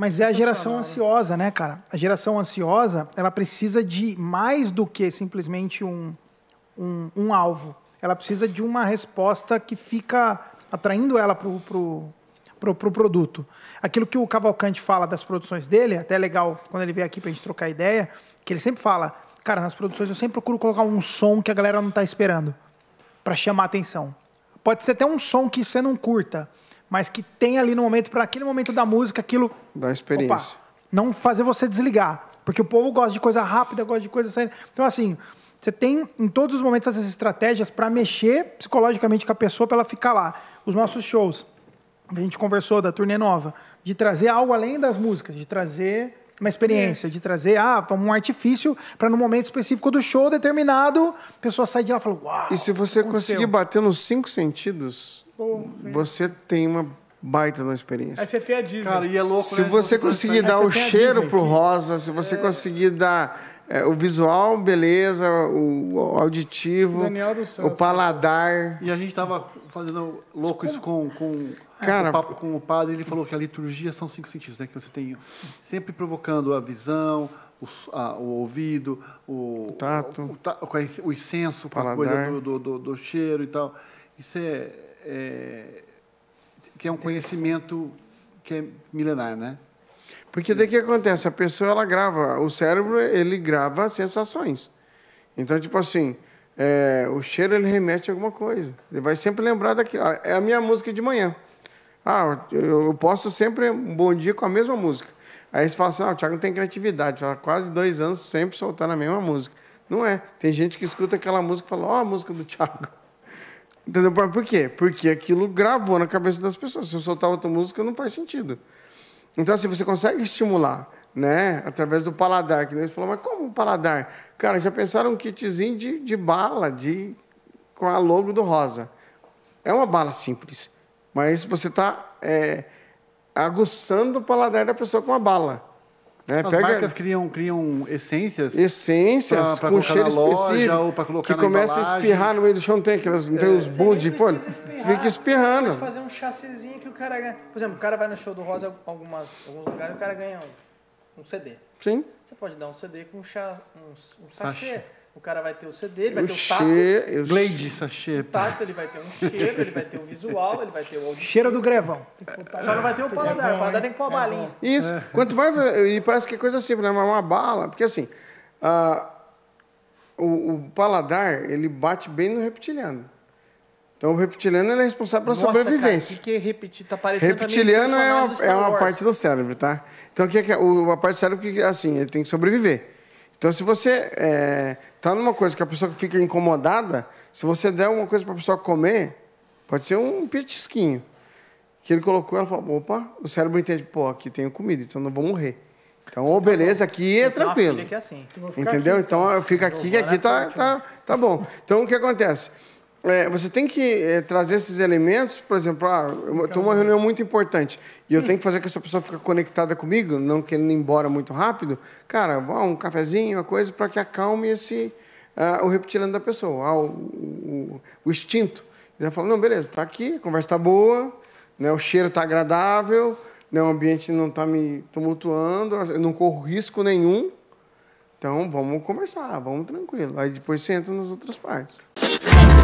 Mas é a geração né? ansiosa, né, cara? A geração ansiosa, ela precisa de mais do que simplesmente um, um, um alvo. Ela precisa de uma resposta que fica atraindo ela para o pro, pro, pro produto. Aquilo que o Cavalcante fala das produções dele, até é legal quando ele vem aqui para a gente trocar ideia, que ele sempre fala, cara, nas produções eu sempre procuro colocar um som que a galera não está esperando para chamar atenção. Pode ser até um som que você não curta, mas que tem ali no momento, para aquele momento da música, aquilo. Da experiência. Opa, não fazer você desligar. Porque o povo gosta de coisa rápida, gosta de coisa saindo. Então, assim, você tem em todos os momentos essas estratégias para mexer psicologicamente com a pessoa para ela ficar lá. Os nossos shows, a gente conversou da turnê nova, de trazer algo além das músicas, de trazer uma experiência, é. de trazer ah, um artifício para no momento específico do show determinado, a pessoa sai de lá e fala, uau. E se você conseguir bater nos cinco sentidos, Porra. você tem uma baita na experiência. Aí você tem a Disney. Cara, e é louco, Se né? você conseguir dar o cheiro pro rosa, se você é. conseguir dar é, o visual, beleza, o auditivo, o paladar. E a gente estava fazendo loucos com, com, Cara, com, o, com o padre, ele falou que a liturgia são cinco sentidos, né? Que você tem sempre provocando a visão, o, a, o ouvido, o, o tato, o, o, o incenso, a coisa do do, do, do, cheiro e tal. Isso é, é que é um conhecimento que é milenar, né? Porque daí o que acontece? A pessoa, ela grava, o cérebro, ele grava sensações. Então, tipo assim, é, o cheiro, ele remete a alguma coisa. Ele vai sempre lembrar daquilo. Ah, é a minha música de manhã. Ah, eu, posso sempre um bom dia com a mesma música. Aí você fala assim, ah, o Thiago não tem criatividade. Fala, quase dois anos sempre soltando a mesma música. Não é. Tem gente que escuta aquela música e fala, ó, oh, a música do Thiago. Entendeu? Por quê? Porque aquilo gravou na cabeça das pessoas. Se eu soltar outra música, não faz sentido. Então, assim, você consegue estimular, né? Através do paladar, que eles falam, mas como um paladar? Cara, já pensaram um kitzinho de, de bala, de com a logo do rosa. É uma bala simples, mas você está é, aguçando o paladar da pessoa com a bala. Né? As Pega... marcas criam, criam essências. Essências, pra, pra com cheiro específico. Loja, que começa a espirrar no meio do chão, não tem, aquelas, não tem é, os bundes de folha. Fica espirrando. Pode fazer um chassizinho que o cara ganha. Por exemplo, o cara vai no show do Rosa algumas, alguns lugares e o cara ganha um, um CD. Sim. Você pode dar um CD com um, chá, um, um sachê. O cara vai ter o CD, ele vai o ter o tato. Che... Blade, sachê. O tato, ele vai ter um cheiro, ele vai ter o visual, ele vai ter o audição. Cheiro do grevão. Só não vai ter o paladar. O paladar tem que pôr a balinha. É. Isso. É. Quanto mais... E parece que é coisa simples, né? Mas uma bala... Porque, assim, uh, o, o, paladar, ele bate bem no reptiliano. Então, o reptiliano ele é responsável pela Nossa, sobrevivência. Cara, que, que é repetir? Tá reptiliano é uma, é uma parte do cérebro, tá? Então, é que é, o, a parte do cérebro que, é assim, ele tem que sobreviver. Então, se você está é, tá numa coisa que a pessoa fica incomodada, se você der uma coisa para a pessoa comer, pode ser um petisquinho. Que ele colocou, ela falou: opa, o cérebro entende, pô, aqui tenho comida, então não vou morrer. Então, ô, oh, beleza, aqui é então, tranquilo. É assim. Entendeu? Aqui. Então, então. fica aqui, que aqui tá, tá, tá bom. Então, o que acontece? É, você tem que é, trazer esses elementos, por exemplo, ah, eu estou uma reunião muito importante e eu hum. tenho que fazer que essa pessoa fique conectada comigo, não querendo ir embora muito rápido. Cara, ah, um cafezinho, uma coisa para que acalme esse ah, o reptiliano da pessoa, ah, o, o, o, instinto. Ele vai falar: não, beleza, está aqui, a conversa está boa, né, o cheiro está agradável, né, o ambiente não está me tumultuando, eu não corro risco nenhum. Então, vamos conversar, vamos tranquilo. Aí depois você entra nas outras partes.